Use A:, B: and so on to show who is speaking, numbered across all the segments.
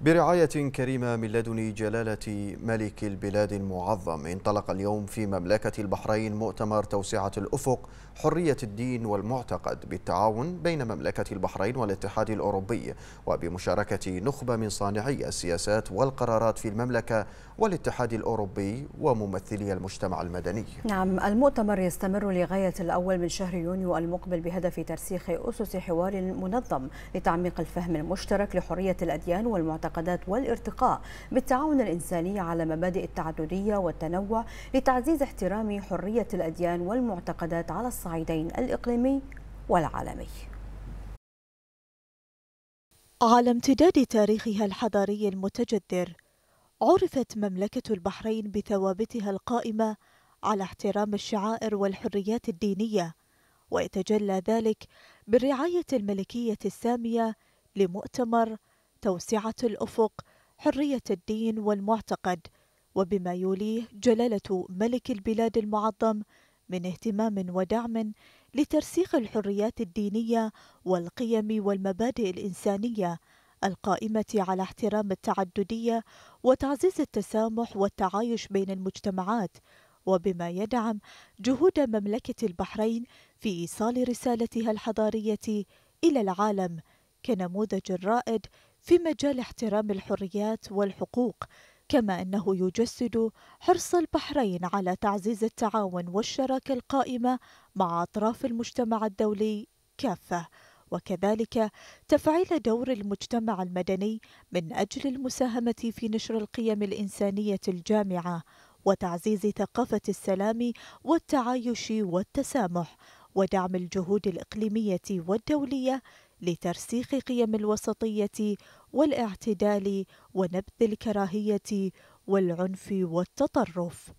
A: برعاية كريمة من لدن جلالة ملك البلاد المعظم انطلق اليوم في مملكة البحرين مؤتمر توسعة الأفق حرية الدين والمعتقد بالتعاون بين مملكة البحرين والاتحاد الأوروبي وبمشاركة نخبة من صانعي السياسات والقرارات في المملكة والاتحاد الأوروبي وممثلي المجتمع المدني
B: نعم المؤتمر يستمر لغاية الأول من شهر يونيو المقبل بهدف ترسيخ أسس حوار منظم لتعميق الفهم المشترك لحرية الأديان والمعتقد المعتقدات والارتقاء بالتعاون الإنساني على مبادئ التعددية والتنوع لتعزيز احترام حرية الأديان والمعتقدات على الصعيدين الإقليمي والعالمي
A: على امتداد تاريخها الحضاري المتجذر عرفت مملكة البحرين بثوابتها القائمة على احترام الشعائر والحريات الدينية ويتجلى ذلك بالرعاية الملكية السامية لمؤتمر توسعة الأفق، حرية الدين والمعتقد، وبما يوليه جلالة ملك البلاد المعظم من اهتمام ودعم لترسيخ الحريات الدينية والقيم والمبادئ الإنسانية القائمة على احترام التعددية وتعزيز التسامح والتعايش بين المجتمعات، وبما يدعم جهود مملكة البحرين في إيصال رسالتها الحضارية إلى العالم كنموذج رائد في مجال احترام الحريات والحقوق كما انه يجسد حرص البحرين على تعزيز التعاون والشراكه القائمه مع اطراف المجتمع الدولي كافه وكذلك تفعيل دور المجتمع المدني من اجل المساهمه في نشر القيم الانسانيه الجامعه وتعزيز ثقافه السلام والتعايش والتسامح ودعم الجهود الاقليميه والدوليه لترسيخ قيم الوسطية والاعتدال ونبذ الكراهية والعنف والتطرف.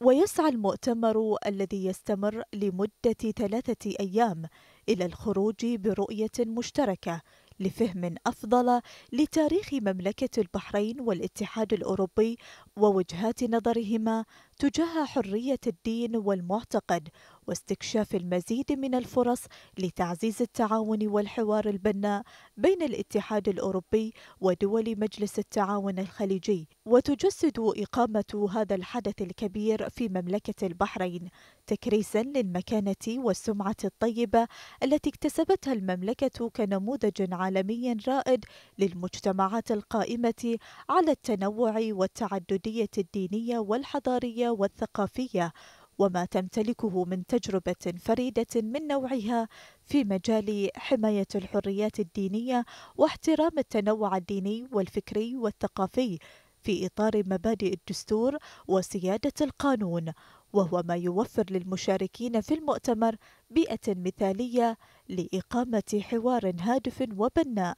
A: ويسعى المؤتمر الذي يستمر لمدة ثلاثة أيام إلى الخروج برؤية مشتركة لفهم أفضل لتاريخ مملكة البحرين والاتحاد الأوروبي ووجهات نظرهما تجاه حرية الدين والمعتقد واستكشاف المزيد من الفرص لتعزيز التعاون والحوار البناء بين الاتحاد الأوروبي ودول مجلس التعاون الخليجي وتجسد إقامة هذا الحدث الكبير في مملكة البحرين تكريسا للمكانة والسمعة الطيبة التي اكتسبتها المملكة كنموذج عالمي رائد للمجتمعات القائمة على التنوع والتعدد السعودية الدينية والحضارية والثقافية وما تمتلكه من تجربة فريدة من نوعها في مجال حماية الحريات الدينية واحترام التنوع الديني والفكري والثقافي في إطار مبادئ الدستور وسيادة القانون، وهو ما يوفر للمشاركين في المؤتمر بيئة مثالية لإقامة حوار هادف وبناء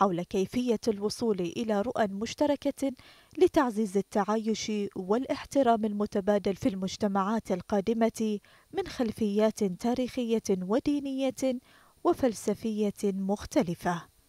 A: حول كيفية الوصول إلى رؤى مشتركة لتعزيز التعايش والاحترام المتبادل في المجتمعات القادمة من خلفيات تاريخية ودينية وفلسفية مختلفة